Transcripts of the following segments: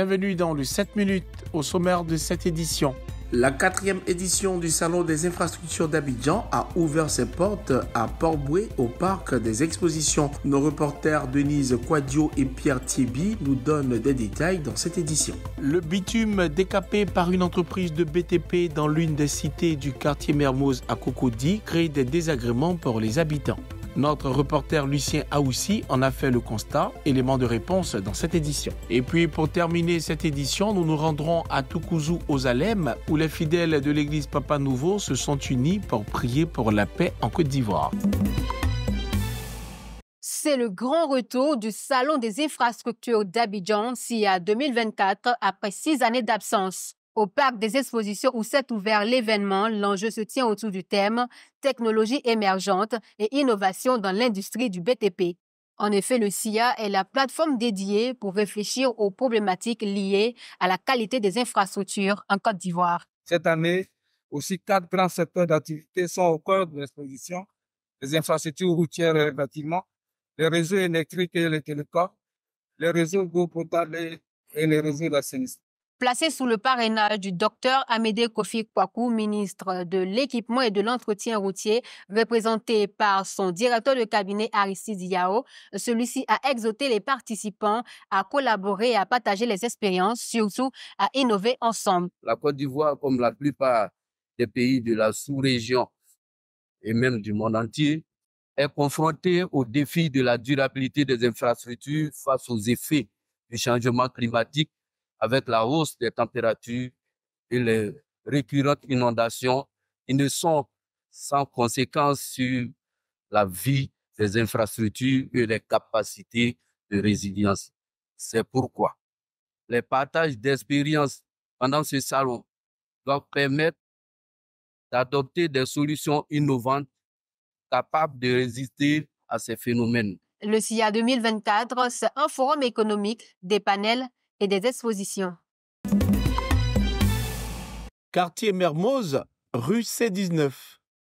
bienvenue dans le 7 minutes au sommaire de cette édition. La quatrième édition du Salon des infrastructures d'Abidjan a ouvert ses portes à Port-Boué au parc des expositions. Nos reporters Denise Quadio et Pierre Thiebi nous donnent des détails dans cette édition. Le bitume décapé par une entreprise de BTP dans l'une des cités du quartier Mermoz à Cocody crée des désagréments pour les habitants. Notre reporter Lucien Aoussi en a fait le constat, élément de réponse dans cette édition. Et puis pour terminer cette édition, nous nous rendrons à Toukouzou aux Alem, où les fidèles de l'église Papa Nouveau se sont unis pour prier pour la paix en Côte d'Ivoire c'est le grand retour du Salon des infrastructures d'Abidjan, SIA 2024, après six années d'absence au parc des expositions où s'est ouvert l'événement, l'enjeu se tient autour du thème Technologie émergente et innovation dans l'industrie du BTP. En effet, le CIA est la plateforme dédiée pour réfléchir aux problématiques liées à la qualité des infrastructures en Côte d'Ivoire. Cette année, aussi quatre grands secteurs d'activité sont au cœur de l'exposition les infrastructures routières et les bâtiments, les réseaux électriques et les télécoms, les réseaux d'eau et les réseaux d'assainissement placé sous le parrainage du docteur Amédée Kofi Kouakou, ministre de l'équipement et de l'entretien routier, représenté par son directeur de cabinet Aristide Yao. Celui-ci a exhorté les participants à collaborer et à partager les expériences, surtout à innover ensemble. La Côte d'Ivoire, comme la plupart des pays de la sous-région et même du monde entier, est confrontée au défi de la durabilité des infrastructures face aux effets du changement climatique avec la hausse des températures et les récurrentes inondations, ils ne sont sans conséquence sur la vie des infrastructures et les capacités de résilience. C'est pourquoi les partages d'expériences pendant ce salon doivent permettre d'adopter des solutions innovantes capables de résister à ces phénomènes. Le CIA 2024, c'est un forum économique, des panels, et des expositions. Quartier Mermoz, rue C19.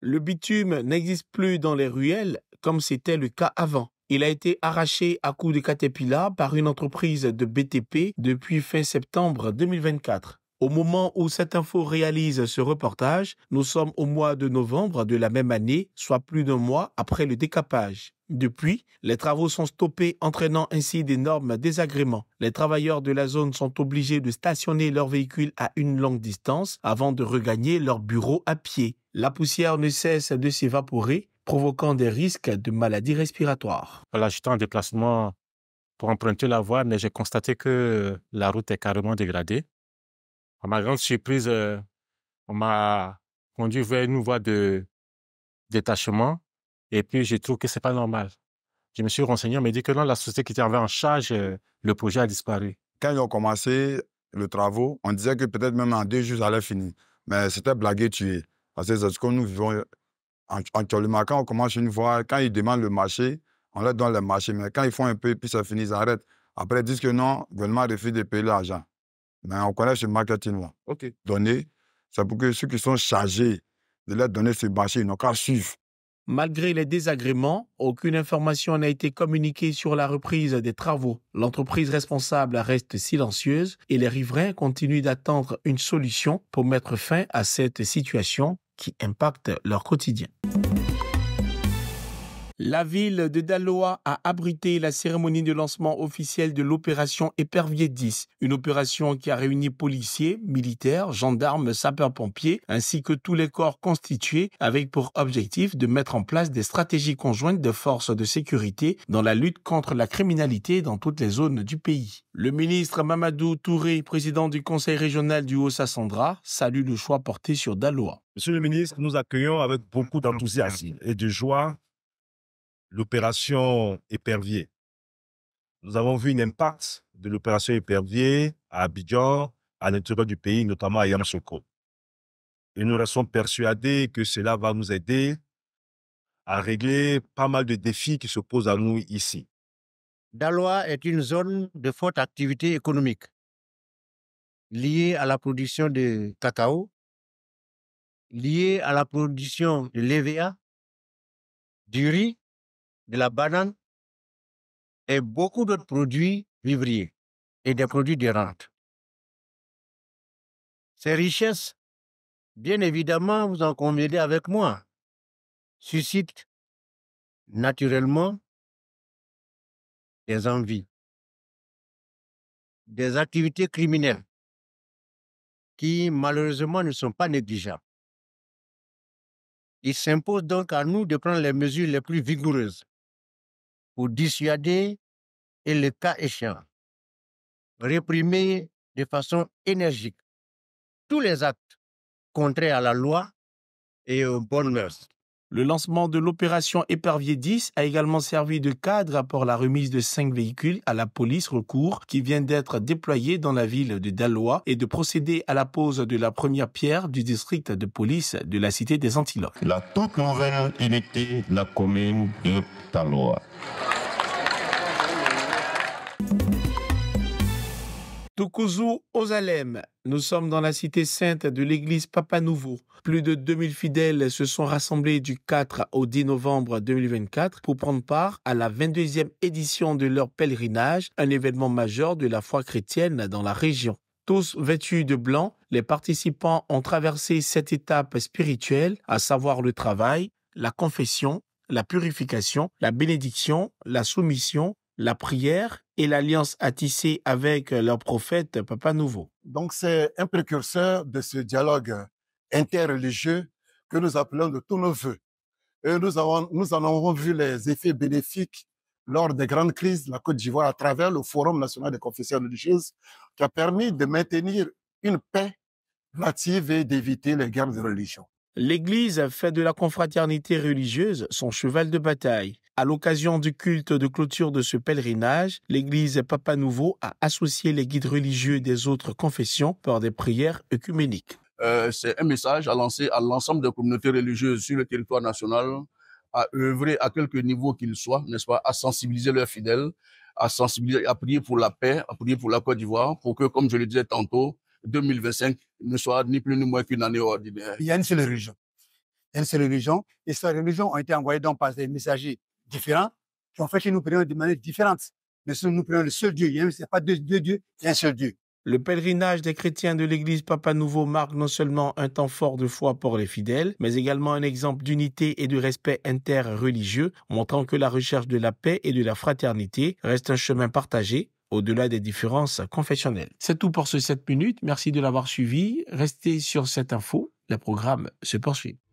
Le bitume n'existe plus dans les ruelles comme c'était le cas avant. Il a été arraché à coups de caterpillar par une entreprise de BTP depuis fin septembre 2024. Au moment où cette info réalise ce reportage, nous sommes au mois de novembre de la même année, soit plus d'un mois après le décapage. Depuis, les travaux sont stoppés, entraînant ainsi d'énormes désagréments. Les travailleurs de la zone sont obligés de stationner leurs véhicules à une longue distance avant de regagner leur bureau à pied. La poussière ne cesse de s'évaporer, provoquant des risques de maladies respiratoires. Voilà, j'étais en déplacement pour emprunter la voie, mais j'ai constaté que la route est carrément dégradée à ma grande surprise, euh, on m'a conduit vers une voie de détachement. Et puis, je trouve que ce n'est pas normal. Je me suis renseigné, on m'a dit que non, la société qui était en charge euh, le projet a disparu. Quand ils ont commencé le travaux, on disait que peut-être même en deux jours, ça allait finir. Mais c'était blagué, tuer. Parce que nous vivons euh, en, Quand on commence une voie, quand ils demandent le marché, on leur donne le marché. Mais quand ils font un peu, puis ça finit, ils arrêtent. Après, ils disent que non, le gouvernement refuse de payer l'argent. Mais on connaît ce marketing Donner, c'est pour que ceux qui sont chargés de leur donner ce marché, n'ont Malgré les désagréments, aucune information n'a été communiquée sur la reprise des travaux. L'entreprise responsable reste silencieuse et les riverains continuent d'attendre une solution pour mettre fin à cette situation qui impacte leur quotidien. La ville de Daloa a abrité la cérémonie de lancement officiel de l'opération Épervier 10, une opération qui a réuni policiers, militaires, gendarmes, sapeurs-pompiers, ainsi que tous les corps constitués avec pour objectif de mettre en place des stratégies conjointes de forces de sécurité dans la lutte contre la criminalité dans toutes les zones du pays. Le ministre Mamadou Touré, président du conseil régional du Haut-Sassandra, salue le choix porté sur Daloa. Monsieur le ministre, nous accueillons avec beaucoup d'enthousiasme et de joie l'opération Épervier. Nous avons vu une impact de l'opération Épervier à Abidjan, à l'intérieur du pays, notamment à Yamoussoukro. Et nous restons persuadés que cela va nous aider à régler pas mal de défis qui se posent à nous ici. Daloa est une zone de forte activité économique liée à la production de cacao, liée à la production de l'EVA, du riz de la banane et beaucoup d'autres produits vivriers et des produits de rente. Ces richesses, bien évidemment, vous en conviendrez avec moi, suscitent naturellement des envies, des activités criminelles qui malheureusement ne sont pas négligeables. Il s'impose donc à nous de prendre les mesures les plus vigoureuses pour dissuader et le cas échéant, réprimer de façon énergique tous les actes contraires à la loi et aux bonnes mœurs. Le lancement de l'opération Épervier 10 a également servi de cadre pour la remise de cinq véhicules à la police recours qui vient d'être déployée dans la ville de Dalois et de procéder à la pose de la première pierre du district de police de la cité des Antilopes. La toute nouvelle unité de la commune de Dalois. Tukuzu Ozalem, Nous sommes dans la cité sainte de l'église Papa Nouveau. Plus de 2000 fidèles se sont rassemblés du 4 au 10 novembre 2024 pour prendre part à la 22e édition de leur pèlerinage, un événement majeur de la foi chrétienne dans la région. Tous vêtus de blanc, les participants ont traversé cette étape spirituelle, à savoir le travail, la confession, la purification, la bénédiction, la soumission, la prière et l'alliance à avec euh, leur prophète euh, Papa Nouveau. Donc c'est un précurseur de ce dialogue euh, interreligieux que nous appelons de tous nos voeux. Et nous, avons, en avons vu les effets bénéfiques lors des grandes crises de la Côte d'Ivoire à travers le Forum national des confessions religieuses qui a permis de maintenir une paix native et d'éviter les guerres de religion. L'Église fait de la confraternité religieuse son cheval de bataille. À l'occasion du culte de clôture de ce pèlerinage, l'église Papa Nouveau a associé les guides religieux des autres confessions par des prières œcuméniques. Euh, c'est un message à lancer à l'ensemble des communautés religieuses sur le territoire national, à œuvrer à quelque niveau qu'il soit, n'est-ce pas, à sensibiliser leurs fidèles, à sensibiliser, à prier pour la paix, à prier pour la Côte d'Ivoire, pour que, comme je le disais tantôt, 2025 ne soit ni plus ni moins qu'une année ordinaire. Il y a une seule religion. religion. Et ces religions ont été envoyées donc par des messagers différents En fait nous prions de manière différente. Mais nous prions le seul Dieu. Il n'y a pas deux, deux dieux, il y a un seul Dieu. Le pèlerinage des chrétiens de l'Église Papa Nouveau marque non seulement un temps fort de foi pour les fidèles, mais également un exemple d'unité et de respect interreligieux, montrant que la recherche de la paix et de la fraternité reste un chemin partagé au-delà des différences confessionnelles. C'est tout pour ce 7 minutes. Merci de l'avoir suivi. Restez sur cette info. Le programme se poursuit.